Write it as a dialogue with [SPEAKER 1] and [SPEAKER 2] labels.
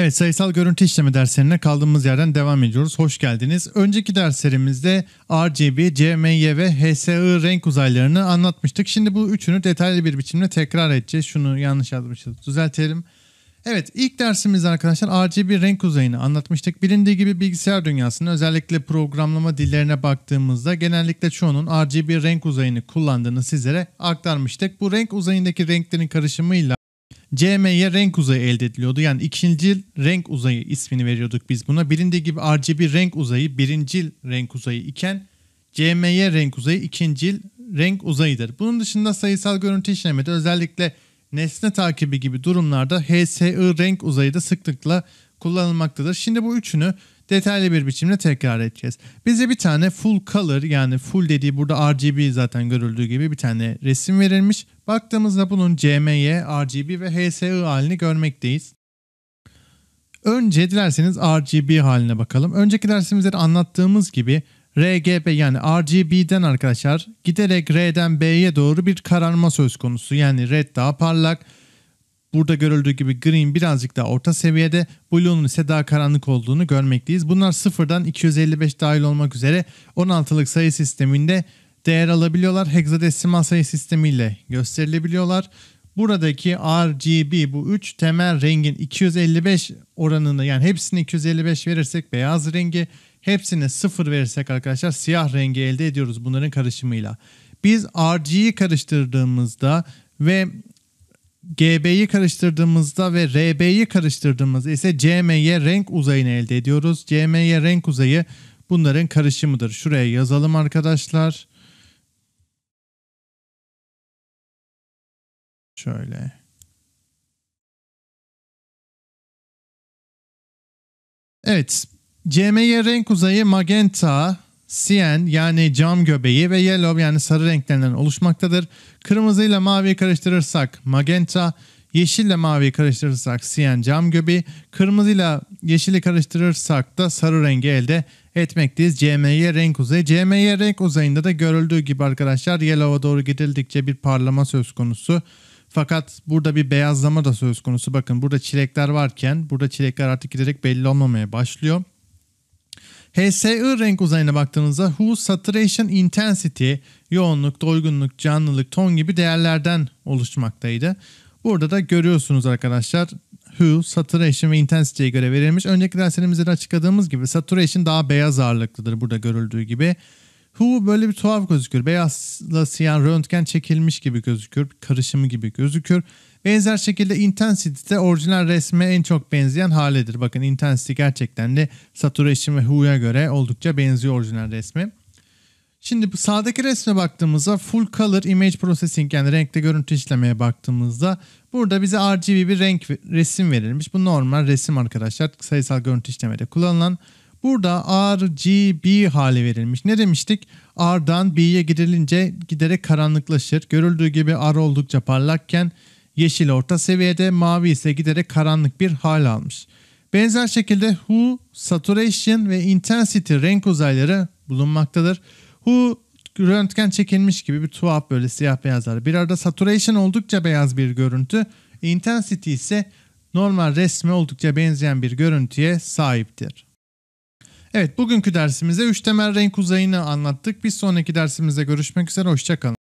[SPEAKER 1] Evet sayısal görüntü işlemi derslerine kaldığımız yerden devam ediyoruz. Hoş geldiniz. Önceki derslerimizde RGB, CMY ve HSI renk uzaylarını anlatmıştık. Şimdi bu üçünü detaylı bir biçimde tekrar edeceğiz. Şunu yanlış yazmışız düzeltelim. Evet ilk dersimizde arkadaşlar RGB renk uzayını anlatmıştık. Bilindiği gibi bilgisayar dünyasının özellikle programlama dillerine baktığımızda genellikle çoğunun RGB renk uzayını kullandığını sizlere aktarmıştık. Bu renk uzayındaki renklerin karışımıyla CM'ye renk uzayı elde ediliyordu. Yani ikincil renk uzayı ismini veriyorduk biz buna. Bilindiği gibi RGB renk uzayı birincil renk uzayı iken CM'ye renk uzayı ikincil renk uzayıdır. Bunun dışında sayısal görüntü işlemede özellikle nesne takibi gibi durumlarda HSI renk uzayı da sıklıkla kullanılmaktadır. Şimdi bu üçünü detaylı bir biçimde tekrar edeceğiz. Bize bir tane full color yani full dediği burada RGB zaten görüldüğü gibi bir tane resim verilmiş. Baktığımızda bunun CMY, RGB ve HSI halini görmekteyiz. Önce dilerseniz RGB haline bakalım. Önceki dersimizde anlattığımız gibi RGB yani RGB'den arkadaşlar giderek R'den B'ye doğru bir kararma söz konusu. Yani red daha parlak, Burada görüldüğü gibi Green birazcık daha orta seviyede, Blue'nun ise daha karanlık olduğunu görmekteyiz. Bunlar 0'dan 255 dahil olmak üzere 16'lık sayı sisteminde değer alabiliyorlar. Hexadesimal sayı sistemiyle gösterilebiliyorlar. Buradaki RGB bu 3 temel rengin 255 oranında yani hepsini 255 verirsek beyaz rengi, hepsini 0 verirsek arkadaşlar siyah rengi elde ediyoruz bunların karışımıyla. Biz RG'yi karıştırdığımızda ve GB'yi karıştırdığımızda ve RB'yi karıştırdığımızda ise CMY renk uzayını elde ediyoruz. CMY renk uzayı bunların karışımıdır. Şuraya yazalım arkadaşlar. Şöyle. Evet. CMY renk uzayı magenta, Siyen yani cam göbeği ve yellow yani sarı renklerinden oluşmaktadır. Kırmızıyla maviyi karıştırırsak magenta, yeşille maviyi karıştırırsak siyen cam göbeği, kırmızıyla yeşili karıştırırsak da sarı rengi elde etmekteyiz. CMY renk uzayı. CMY renk uzayında da görüldüğü gibi arkadaşlar yellow'a doğru gidildikçe bir parlama söz konusu. Fakat burada bir beyazlama da söz konusu. Bakın burada çilekler varken burada çilekler artık giderek belli olmamaya başlıyor. HSI renk uzayına baktığınızda hue, Saturation Intensity, yoğunluk, doygunluk, canlılık, ton gibi değerlerden oluşmaktaydı. Burada da görüyorsunuz arkadaşlar hue, Saturation ve Intensity'ye göre verilmiş. Önceki derslerimizde de açıkladığımız gibi Saturation daha beyaz ağırlıklıdır burada görüldüğü gibi. Hu böyle bir tuhaf gözükür. Beyazla siyah röntgen çekilmiş gibi gözükür. Karışımı gibi gözükür. Benzer şekilde Intensity de orijinal resme en çok benzeyen halidir. Bakın Intensity gerçekten de Saturation ve Who'ya göre oldukça benziyor orijinal resmi. Şimdi bu sağdaki resme baktığımızda full color image processing yani renkte görüntü işlemeye baktığımızda burada bize RGB bir renk resim verilmiş. Bu normal resim arkadaşlar sayısal görüntü işlemede kullanılan Burada R G B hali verilmiş. Ne demiştik? R'dan B'ye gidilince giderek karanlıklaşır. Görüldüğü gibi R oldukça parlakken yeşil orta seviyede, mavi ise giderek karanlık bir hal almış. Benzer şekilde Hu, Saturation ve Intensity renk uzayları bulunmaktadır. Hu röntgen çekilmiş gibi bir tuhaf böyle siyah beyazlar. Bir arada Saturation oldukça beyaz bir görüntü. Intensity ise normal resme oldukça benzeyen bir görüntüye sahiptir. Evet bugünkü dersimize üç temel renk uzayını anlattık. Bir sonraki dersimizde görüşmek üzere hoşçakalın.